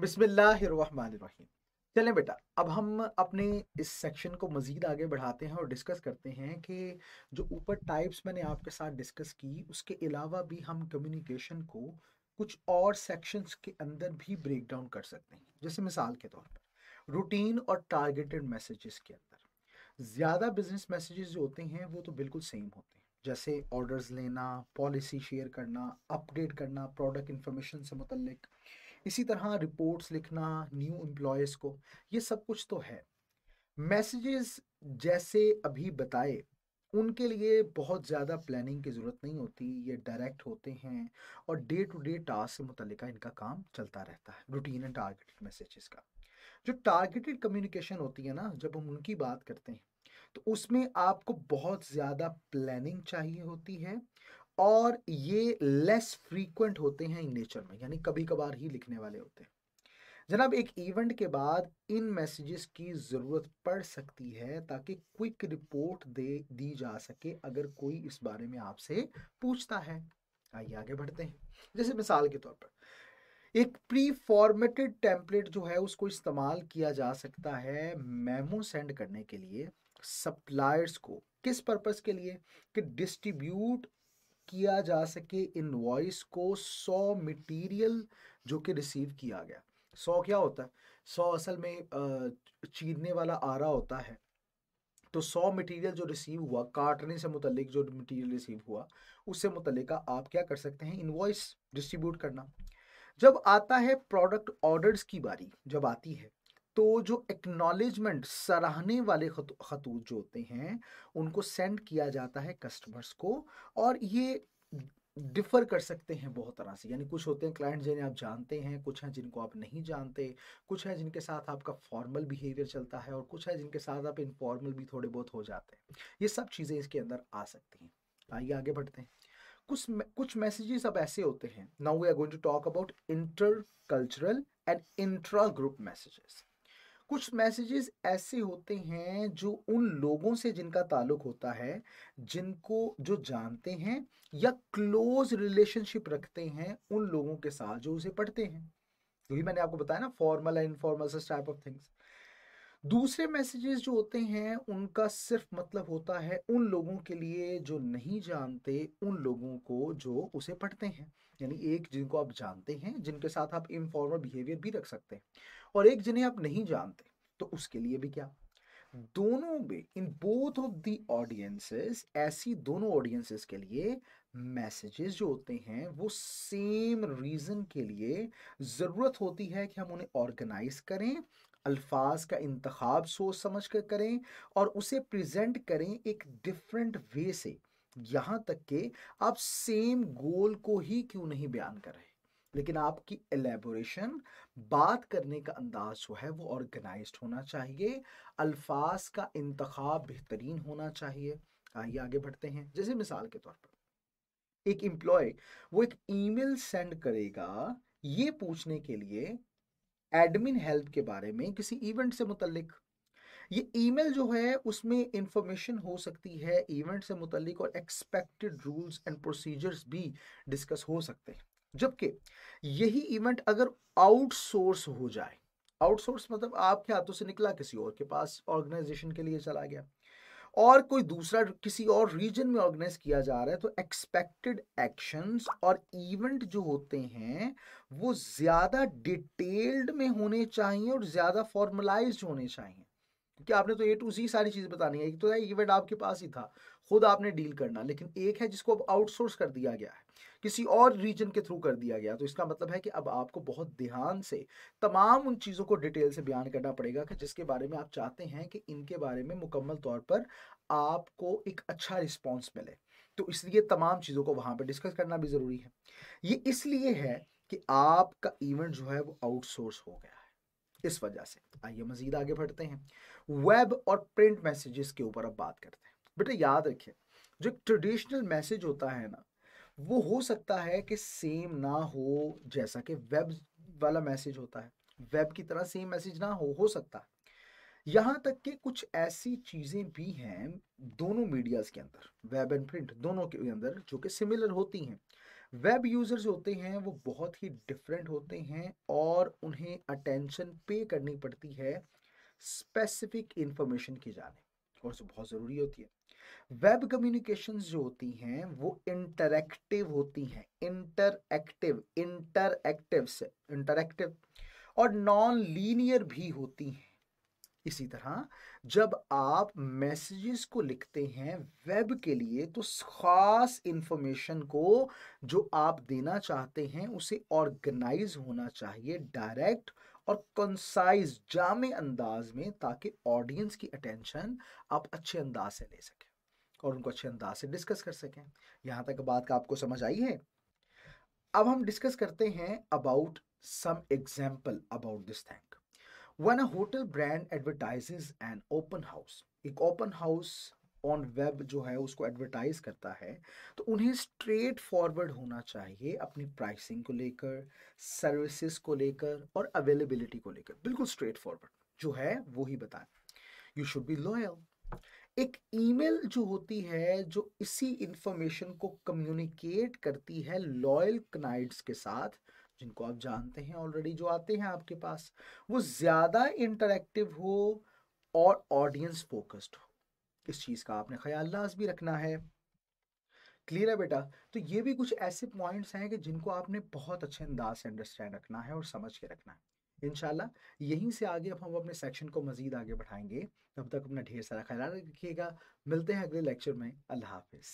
बिस्मिल्लाहिर्रहमानिर्रहीम चलें बेटा अब हम अपने इस सेक्शन को मज़ीद आगे बढ़ाते हैं और डिस्कस करते हैं कि जो ऊपर टाइप्स मैंने आपके साथ डिस्कस की उसके अलावा भी हम कम्युनिकेशन को कुछ और सेक्शंस के अंदर भी ब्रेक डाउन कर सकते हैं जैसे मिसाल के तौर पर रूटीन और टारगेटेड मैसेजेस के अंदर ज़्यादा बिजनेस मैसेजेस जो होते हैं वो तो बिल्कुल सेम होते हैं जैसे ऑर्डर्स लेना पॉलिसी शेयर करना अपडेट करना प्रोडक्ट इन्फॉर्मेशन से मुतलिक इसी तरह रिपोर्ट्स लिखना न्यू एम्प्लॉयज़ को ये सब कुछ तो है मैसेजेस जैसे अभी बताए उनके लिए बहुत ज़्यादा प्लानिंग की ज़रूरत नहीं होती ये डायरेक्ट होते हैं और डे टू डे टास्क से मुतलिका इनका काम चलता रहता है रूटीन एंड टारगेटेड मैसेजेस का जो टारगेटेड कम्युनिकेशन होती है ना जब हम उनकी बात करते हैं तो उसमें आपको बहुत ज़्यादा प्लानिंग चाहिए होती है और ये लेस फ्रीक्वेंट होते हैं इन नेचर में यानी कभी कभार ही लिखने वाले होते हैं जनाब एक इवेंट के बाद इन मैसेजेस की ज़रूरत पड़ सकती है ताकि क्विक रिपोर्ट दे दी जा सके अगर कोई इस बारे में आपसे पूछता है आइए आगे बढ़ते हैं जैसे मिसाल के तौर पर एक प्री फॉर्मेटेड टेम्पलेट जो है उसको इस्तेमाल किया जा सकता है मेमो सेंड करने के लिए सप्लायर्स को किस पर्पज़ के लिए कि डिस्ट्रीब्यूट किया जा सके इनवॉइस को सौ मटेरियल जो कि रिसीव किया गया सौ क्या होता है सौ असल में चीरने वाला आरा होता है तो सौ मटेरियल जो रिसीव हुआ काटने से मुतलिक जो मटेरियल रिसीव हुआ उससे मुतलिक आप क्या कर सकते हैं इन्वॉइस डिस्ट्रीब्यूट करना जब आता है प्रोडक्ट ऑर्डर्स की बारी जब आती है तो जो एक्नॉलेजमेंट सराहने वाले खतूत जो होते हैं उनको सेंड किया जाता है कस्टमर्स को और ये डिफ़र कर सकते हैं बहुत तरह से यानी कुछ होते हैं क्लाइंट जिन्हें आप जानते हैं कुछ हैं जिनको आप नहीं जानते कुछ है जिनके साथ आपका फॉर्मल बिहेवियर चलता है और कुछ है जिनके साथ आप इनफॉर्मल भी थोड़े बहुत हो जाते हैं ये सब चीज़ें इसके अंदर आ सकती हैं आइए आगे बढ़ते हैं कुछ कुछ मैसेजेस अब ऐसे होते हैं now we are going to talk about intercultural and intra group messages कुछ मैसेजेस ऐसे होते हैं जो उन लोगों से जिनका ताल्लुक होता है जिनको जो जानते हैं या क्लोज रिलेशनशिप रखते हैं उन लोगों के साथ जो उसे पढ़ते हैं क्योंकि मैंने आपको बताया ना formal and informal type of things दूसरे मैसेजेस जो होते हैं उनका सिर्फ मतलब होता है उन लोगों के लिए जो नहीं जानते उन लोगों को जो उसे पढ़ते हैं यानी एक जिनको आप जानते हैं जिनके साथ आप इनफॉर्मल बिहेवियर भी रख सकते हैं और एक जिन्हें आप नहीं जानते तो उसके लिए भी क्या दोनों में in both of the audiences ऐसी दोनों ऑडियंसेस के लिए मैसेजेस जो होते हैं वो सेम रीज़न के लिए ज़रूरत होती है कि हम उन्हें ऑर्गेनाइज करें अल्फाज का इंतखब सोच समझ कर करें और उसे प्रेजेंट करें एक डिफरेंट वे से यहाँ तक के आप सेम गोल को ही क्यों नहीं बयान कर रहे लेकिन आपकी एलेबोरेशन बात करने का अंदाज जो है वो ऑर्गेनाइज होना चाहिए अल्फाज का इंतखब बेहतरीन होना चाहिए आइए आगे बढ़ते हैं जैसे मिसाल के तौर पर एक एम्प्लॉय वो एक ईमेल सेंड करेगा ये पूछने के लिए एडमिन हेल्प के बारे में किसी इवेंट से मुतलिक ये ईमेल जो है उसमें इंफॉर्मेशन हो सकती है इवेंट से मुतलिक और एक्सपेक्टेड रूल्स एंड प्रोसीजर्स भी डिस्कस हो सकते हैं जबकि यही इवेंट अगर आउटसोर्स हो जाए आउटसोर्स मतलब आपके हाथों से निकला किसी और के पास ऑर्गेनाइजेशन के लिए चला गया और कोई दूसरा किसी और रीजन में ऑर्गेनाइज किया जा रहा है तो एक्सपेक्टेड एक्शंस और इवेंट जो होते हैं वो ज़्यादा डिटेल्ड में होने चाहिए और ज़्यादा फॉर्मलाइज होने चाहिए क्योंकि आपने तो ए टू सी सारी चीज़ बतानी है एक तो है इवेंट आपके पास ही था खुद आपने डील करना लेकिन एक है जिसको अब आउटसोर्स कर दिया गया है किसी और रीजन के थ्रू कर दिया गया तो इसका मतलब है कि अब आपको बहुत ध्यान से तमाम उन चीज़ों को डिटेल से बयान करना पड़ेगा कि जिसके बारे में आप चाहते हैं कि इनके बारे में मुकम्मल तौर पर आपको एक अच्छा रिस्पॉन्स मिले तो इसलिए तमाम चीज़ों को वहाँ पर डिस्कस करना भी ज़रूरी है ये इसलिए है कि आपका इवेंट जो है वो आउटसोर्स हो गया इस वजह से आइए मजीद आगे बढ़ते हैं वेब और प्रिंट मैसेजेस के ऊपर अब बात करते हैं बेटा याद रखिए जो ट्रेडिशनल मैसेज होता है ना वो हो सकता है कि सेम ना हो जैसा कि वेब वाला मैसेज होता है वेब की तरह सेम मैसेज ना हो हो सकता है यहाँ तक कि कुछ ऐसी चीज़ें भी हैं दोनों मीडियाज़ के अंदर वेब एंड प्रिंट दोनों के अंदर जो कि सिमिलर होती हैं वेब यूज़र्स होते हैं वो बहुत ही डिफरेंट होते हैं और उन्हें अटेंशन पे करनी पड़ती है स्पेसिफिक इंफॉर्मेशन की जाने और बहुत ज़रूरी होती है वेब कम्युनिकेशन जो होती हैं वो इंटरक्टिव होती हैं इंटरक्टिव इंटरक्टिव से इंटरक्टिव और नॉन लीनियर भी होती हैं इसी तरह जब आप मैसेजेस को लिखते हैं वेब के लिए तो ख़ास इंफॉर्मेशन को जो आप देना चाहते हैं उसे ऑर्गेनाइज होना चाहिए डायरेक्ट और कंसाइज जाम अंदाज में ताकि ऑडियंस की अटेंशन आप अच्छे अंदाज से ले सकें और उनको अच्छे अंदाज से डिस्कस कर सकें यहाँ तक बात का आपको समझ आई है अब हम डिस्कस करते हैं about some example about this thing When a hotel brand advertises an open house, एक open house ऑन वेब जो है उसको एडवर्टाइज करता है तो उन्हें स्ट्रेट फॉरवर्ड होना चाहिए अपनी प्राइसिंग को लेकर सर्विसेज को लेकर और अवेलेबिलिटी को लेकर बिल्कुल स्ट्रेट फॉरवर्ड जो है वो ही बताएं यू शुड बी लॉयल एक ईमेल जो होती है जो इसी इंफॉर्मेशन को कम्युनिकेट करती है लॉयल क्लाइंट्स के साथ जिनको आप जानते हैं ऑलरेडी जो आते हैं आपके पास वो ज़्यादा इंटरेक्टिव हो और ऑडियंस फोकस्ड हो इस चीज़ का आपने ख्याल लाजमी रखना है क्लियर है बेटा तो ये भी कुछ ऐसे पॉइंट्स हैं कि जिनको आपने बहुत अच्छे अंदाज से अंडरस्टैंड रखना है और समझ के रखना है इनशाला यहीं से आगे अब हम अपने सेक्शन को मजीद आगे बढ़ाएंगे तब तक अपना ढेर सारा ख्याल रखिएगा मिलते हैं अगले लेक्चर में अल्लाह हाफिज़